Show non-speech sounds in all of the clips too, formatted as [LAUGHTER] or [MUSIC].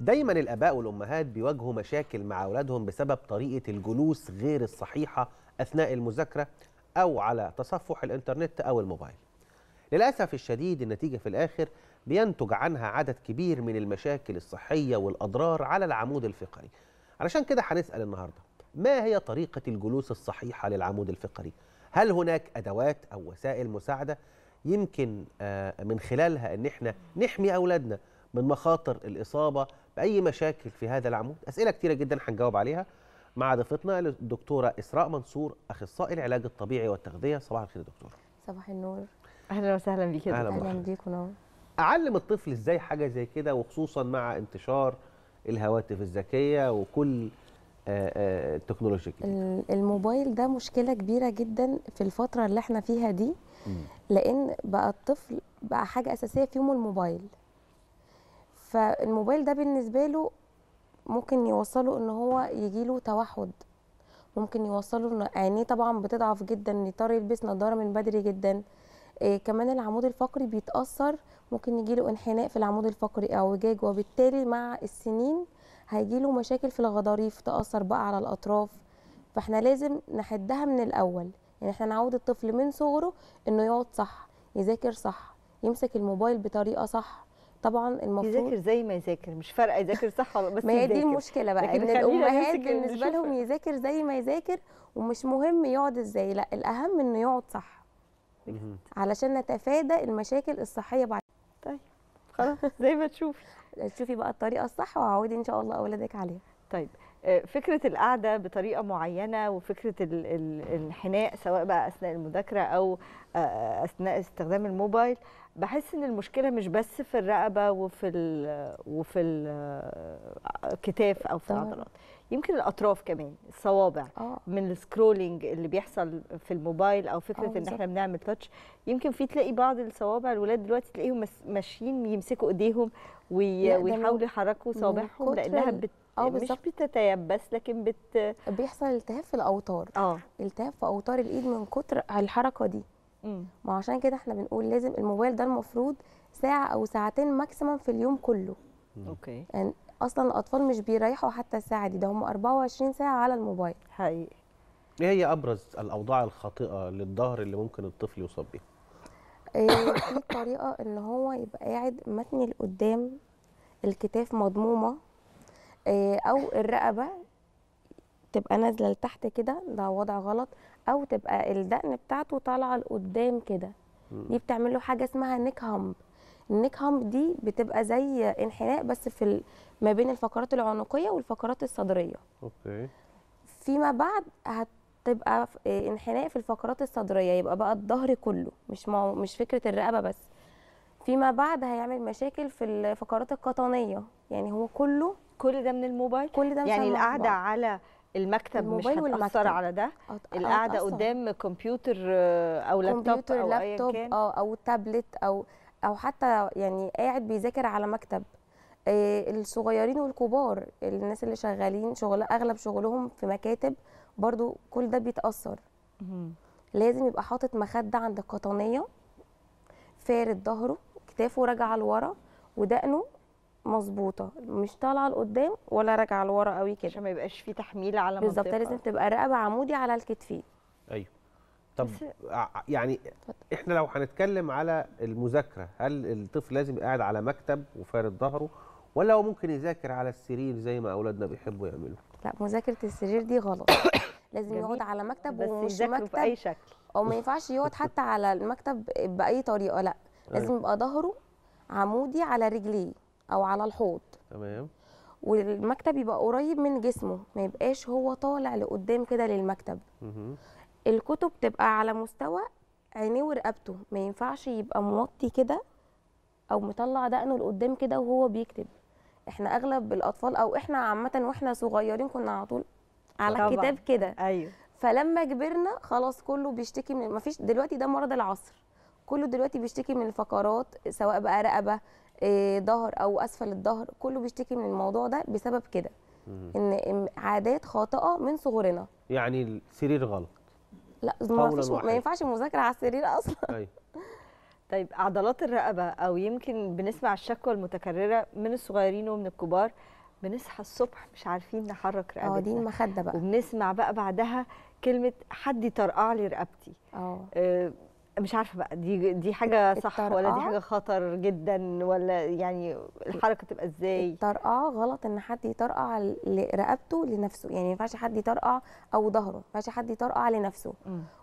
دايما الاباء والامهات بيواجهوا مشاكل مع اولادهم بسبب طريقه الجلوس غير الصحيحه اثناء المذاكره او على تصفح الانترنت او الموبايل للاسف الشديد النتيجه في الاخر بينتج عنها عدد كبير من المشاكل الصحيه والاضرار على العمود الفقري علشان كده هنسال النهارده ما هي طريقه الجلوس الصحيحه للعمود الفقري هل هناك ادوات او وسائل مساعده يمكن آه، من خلالها ان احنا نحمي اولادنا من مخاطر الاصابه باي مشاكل في هذا العمود اسئله كثيره جدا هنجاوب عليها مع ضيفتنا الدكتوره اسراء منصور اخصائي العلاج الطبيعي والتغذيه صباح الخير يا دكتوره صباح النور اهلا وسهلا بيك يا اهلا بيك ونور اعلم الطفل ازاي حاجه زي كده وخصوصا مع انتشار الهواتف الذكيه وكل آه، آه، التكنولوجيا الجديده الموبايل ده مشكله كبيره جدا في الفتره اللي احنا فيها دي لان بقى الطفل بقى حاجه اساسيه في يومه الموبايل فالموبايل ده بالنسبه له ممكن يوصله ان هو يجيله توحد ممكن يوصله ان عينيه طبعا بتضعف جدا يضطر يلبس نظاره من بدري جدا إيه كمان العمود الفقري بيتاثر ممكن يجيله انحناء في العمود الفقري اعوجاج وبالتالي مع السنين هيجيله مشاكل في الغضاريف تاثر بقى على الاطراف فاحنا لازم نحدها من الاول يعني احنا نعود الطفل من صغره انه يقعد صح يذاكر صح يمسك الموبايل بطريقه صح طبعا المفروض يذاكر زي ما يذاكر مش فارقه يذاكر صح ولا بس ما هي دي المشكله بقى ان الامهات بالنسبه لهم يذاكر زي ما يذاكر ومش مهم يقعد ازاي لا الاهم انه يقعد صح علشان نتفادى المشاكل الصحيه بعد طيب خلاص [LAUGHS] زي ما تشوفي تشوفي بقى الطريقه الصح وعودي ان شاء الله اولادك عليها طيب آه، فكره القعده بطريقه معينه وفكره الانحناء سواء بقى اثناء المذاكره او آه، اثناء استخدام الموبايل بحس ان المشكله مش بس في الرقبه وفي الـ وفي الكتاف آه، او في العضلات يمكن الاطراف كمان الصوابع آه. من السكرولينج اللي بيحصل في الموبايل او فكره آه ان احنا بنعمل تاتش يمكن في تلاقي بعض الصوابع الولاد دلوقتي تلاقيهم ماشيين يمسكوا ايديهم وي... ويحاولوا يحركوا صوابعهم لانها بت... اه مش بتتيبس لكن بت بيحصل التهاب في الاوتار اه التهاب في اوتار الايد من كتر الحركه دي ما عشان كده احنا بنقول لازم الموبايل ده المفروض ساعه او ساعتين ماكسيمم في اليوم كله اوكي يعني اصلا الاطفال مش بيريحوا حتى الساعه دي ده هم 24 ساعه على الموبايل حقيقي ايه هي ابرز الاوضاع الخاطئه للظهر اللي ممكن الطفل يصاب بيها إيه، في طريقه ان هو يبقى قاعد متني لقدام الكتاف مضمومه إيه، او الرقبه تبقى نازله لتحت كده ده وضع غلط او تبقى الدقن بتاعته طالعه لقدام كده دي بتعمل له حاجه اسمها نيك هامب النيك هامب دي بتبقى زي انحناء بس في ال... ما بين الفقرات العنقيه والفقرات الصدريه اوكي فيما بعد هتبقى إيه، انحناء في الفقرات الصدريه يبقى بقى الظهر كله مش ما... مش فكره الرقبه بس فيما بعد هيعمل مشاكل في الفقرات القطنيه يعني هو كله كل ده من الموبايل كل ده من يعني القعده على المكتب مش هتاثر على ده القعده قدام كمبيوتر آه، او لابتوب كمبيوتر او لابتوب أو, أو, او تابلت او او حتى يعني قاعد بيذاكر على مكتب آه، الصغيرين والكبار الناس اللي شغالين شغل اغلب شغلهم في مكاتب برضو كل ده بيتاثر لازم يبقى حاطط مخده عند القطنيه فارد ظهره كتافه راجعه لورا ودقنه مظبوطه مش طالعه لقدام ولا راجعه لورا قوي كده عشان ما يبقاش في تحميل على منطقه بالظبط لازم تبقى الرقبه عمودي على الكتفين ايوه طب يعني احنا لو هنتكلم على المذاكره هل الطفل لازم قاعد على مكتب وفارد ظهره ولا هو ممكن يذاكر على السرير زي ما اولادنا بيحبوا يعملوا لا مذاكره السرير دي غلط [COUGHS] لازم يقعد على مكتب ومش مكتب باي شكل او ما ينفعش يقعد حتى على المكتب باي طريقه لا لازم أيوه. يبقى ظهره عمودي على رجليه او على الحوض تمام والمكتب يبقى قريب من جسمه ما يبقاش هو طالع لقدام كده للمكتب مم. الكتب تبقى على مستوى عينيه ورقبته ما ينفعش يبقى موطي كده او مطلع دقنه لقدام كده وهو بيكتب احنا اغلب الاطفال او احنا عامه واحنا صغيرين كنا على طول على طبعا. الكتاب كده ايوه فلما كبرنا خلاص كله بيشتكي من مفيش دلوقتي ده مرض العصر كله دلوقتي بيشتكي من الفقرات سواء بقى رقبه آه، ظهر او اسفل الظهر كله بيشتكي من الموضوع ده بسبب كده ان عادات خاطئه من صغرنا يعني السرير غلط لا ما, ما ينفعش مذاكره على السرير اصلا أي. أيوه. [LAUGHS] طيب عضلات الرقبه او يمكن بنسمع الشكوى المتكرره من الصغيرين ومن الكبار بنصحى الصبح مش عارفين نحرك رقبتنا اه دي المخده بقى وبنسمع بقى بعدها كلمه حد يطرقع لي رقبتي اه, آه، مش عارفه بقى دي دي حاجه صح ولا دي حاجه خطر جدا ولا يعني الحركه تبقى ازاي الطرقعه غلط ان حد يطرقع رقبته لنفسه يعني ما ينفعش حد يطرقع او ظهره ما ينفعش حد يطرقع لنفسه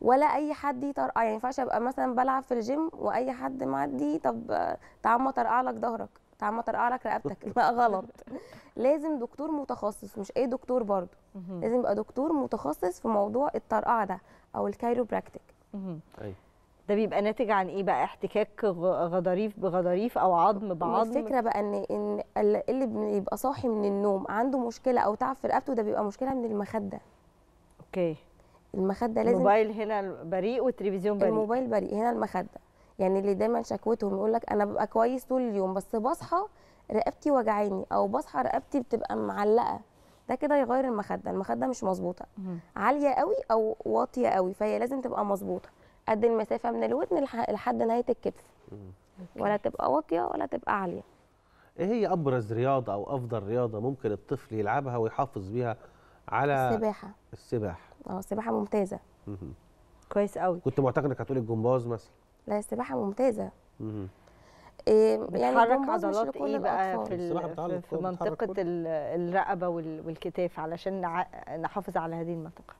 ولا اي حد يطرقع يعني ما ينفعش ابقى مثلا بلعب في الجيم واي حد معدي طب تعالى طرقع لك ظهرك تعالى طرقع لك رقبتك ما [LAUGHS] غلط لازم دكتور متخصص مش اي دكتور برضه لازم يبقى دكتور متخصص في موضوع الطرقعه ده او الكايروبراكتيك ده بيبقى ناتج عن ايه بقى احتكاك غضاريف بغضاريف او عظم بعظم الفكره بقى ان ان اللي بيبقى صاحي من النوم عنده مشكله او تعب في رقبته ده بيبقى مشكله من المخده اوكي المخده لازم الموبايل هنا بريء والتلفزيون بريء الموبايل بريء هنا المخده يعني اللي دايما شكوتهم يقول لك انا ببقى كويس طول اليوم بس بصحى رقبتي وجعاني او بصحى رقبتي بتبقى معلقه ده كده يغير المخده المخده مش مظبوطه عاليه قوي او واطيه قوي فهي لازم تبقى مظبوطه قد المسافه من الودن لحد نهايه الكتف ولا تبقى واطيه ولا تبقى عاليه ايه هي ابرز رياضه او افضل رياضه ممكن الطفل يلعبها ويحافظ بيها على السباحه السباحه اه السباحه ممتازه كويس قوي كنت معتقد انك هتقولي الجمباز مثلا لا السباحه ممتازه إيه يعني بتحرك عضلات ايه بقى في, في منطقه الرقبه والكتاف علشان نحافظ على هذه المنطقه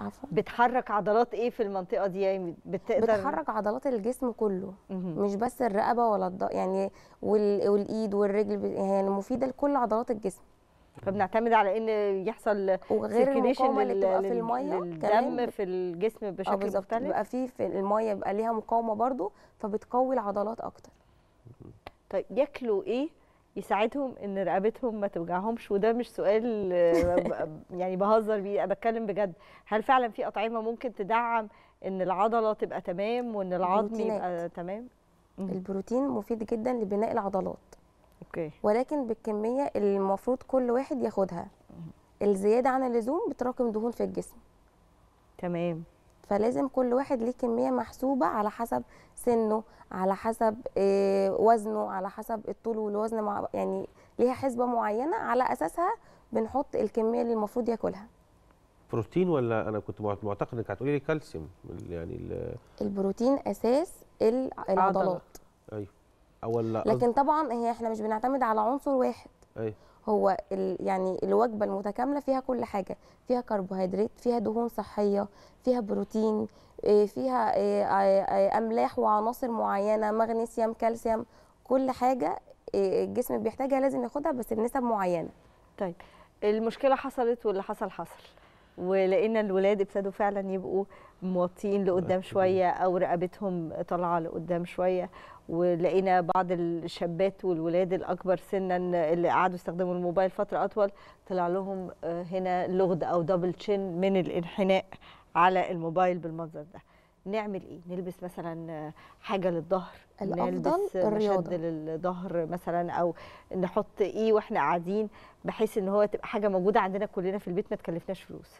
عفوا بتحرك عضلات ايه في المنطقه دي يعني بتقدر بتحرك عضلات الجسم كله مم. مش بس الرقبه ولا الض... يعني وال... والايد والرجل ب... يعني مفيده لكل عضلات الجسم فبنعتمد على ان يحصل وغير لل... اللي بتبقى في الميه الدم في الجسم آه، بشكل مختلف بيبقى في في الميه بيبقى ليها مقاومه برضو فبتقوي العضلات اكتر طيب ياكلوا ايه يساعدهم ان رقبتهم ما توجعهمش وده مش سؤال آه، يعني بهزر بيه بتكلم بجد هل فعلا في اطعمه ممكن تدعم ان العضله تبقى تمام وان العظم يبقى تمام البروتين مفيد جدا لبناء العضلات اوكي ولكن بالكميه اللي المفروض كل واحد ياخدها الزياده عن اللزوم بتراكم دهون في الجسم تمام فلازم كل واحد ليه كميه محسوبه على حسب سنه على حسب آه، وزنه على حسب الطول والوزن يعني ليها حسبه معينه على اساسها بنحط الكميه اللي المفروض ياكلها بروتين ولا انا كنت معتقد انك هتقولي لي كالسيوم يعني البروتين اساس العضلات ايوه او لكن طبعا هي احنا مش بنعتمد على عنصر واحد ايوه هو ال يعني الوجبه المتكامله فيها كل حاجه فيها كربوهيدرات فيها دهون صحيه فيها بروتين آه، فيها آه، آه، املاح وعناصر معينه مغنيسيوم كالسيوم كل حاجه الجسم بيحتاجها لازم ياخدها بس بنسب معينه طيب المشكله حصلت واللي حصل حصل ولقينا الولاد ابتدوا فعلا يبقوا موطيين لقدام آه. شويه او رقبتهم طالعه لقدام شويه ولقينا بعض الشابات والولاد الاكبر سنا اللي قعدوا يستخدموا الموبايل فتره اطول طلع لهم آه، هنا لغد او دبل تشين من الانحناء على الموبايل بالمنظر ده نعمل ايه نلبس مثلا حاجه للظهر الافضل نلبس الرياضه مشد للظهر مثلا او نحط ايه واحنا قاعدين بحيث ان هو تبقى حاجه موجوده عندنا كلنا في البيت ما تكلفناش فلوس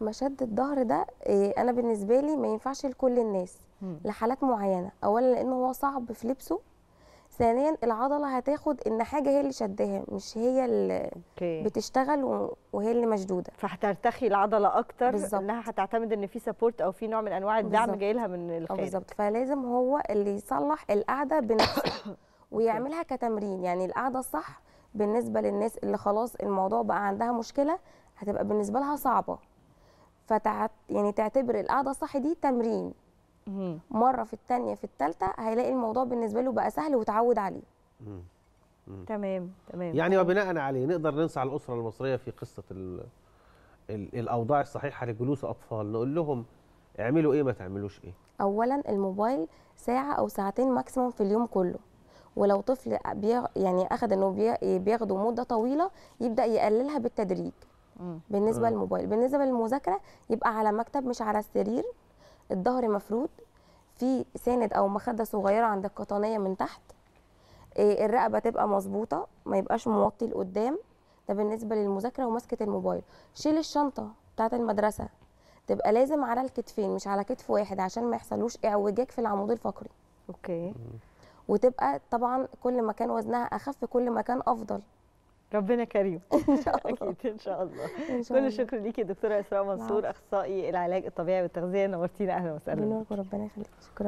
مشد الظهر ده إيه، انا بالنسبه لي ما ينفعش لكل الناس لحالات معينه اولا لان هو صعب في لبسه ثانيا العضله هتاخد ان حاجه هي اللي شداها مش هي اللي okay. بتشتغل وهي اللي مشدوده فهترتخي العضله اكتر بالزبط. انها هتعتمد ان في سبورت او في نوع من انواع الدعم جاي لها من الخارج بالظبط فلازم هو اللي يصلح القعده بنفسه [COUGHS] ويعملها كتمرين يعني القعده الصح بالنسبه للناس اللي خلاص الموضوع بقى عندها مشكله هتبقى بالنسبه لها صعبه فتعت يعني تعتبر القعده الصح دي تمرين مره في الثانيه في الثالثه هيلاقي الموضوع بالنسبه له بقى سهل وتعود عليه تمام تمام يعني وبناء عليه نقدر ننصح الاسره المصريه في قصه الـ الـ الاوضاع الصحيحه لجلوس اطفال نقول لهم اعملوا ايه ما تعملوش ايه اولا الموبايل ساعه او ساعتين ماكسيموم في اليوم كله ولو طفل يعني اخذ انه بياخده مده طويله يبدا يقللها بالتدريج بالنسبه للموبايل بالنسبه للمذاكره يبقى على مكتب مش على السرير الظهر مفرود في ساند او مخده صغيره عند القطنيه من تحت آه، الرقبه تبقى مظبوطه ما يبقاش موطي لقدام ده بالنسبه للمذاكره ومسكه الموبايل شيل الشنطه بتاعه المدرسه تبقى لازم على الكتفين مش على كتف واحد عشان ما يحصلوش اعوجاج في العمود الفقري اوكي وتبقى طبعا كل ما كان وزنها اخف كل ما كان افضل ربنا كريم [LAUGHS] ان شاء الله اكيد ان شاء الله إن شاء كل الشكر ليكي دكتوره اسراء منصور اخصائي العلاج الطبيعي والتغذيه نورتينا اهلا وسهلا بيك ربنا يخليك شكرا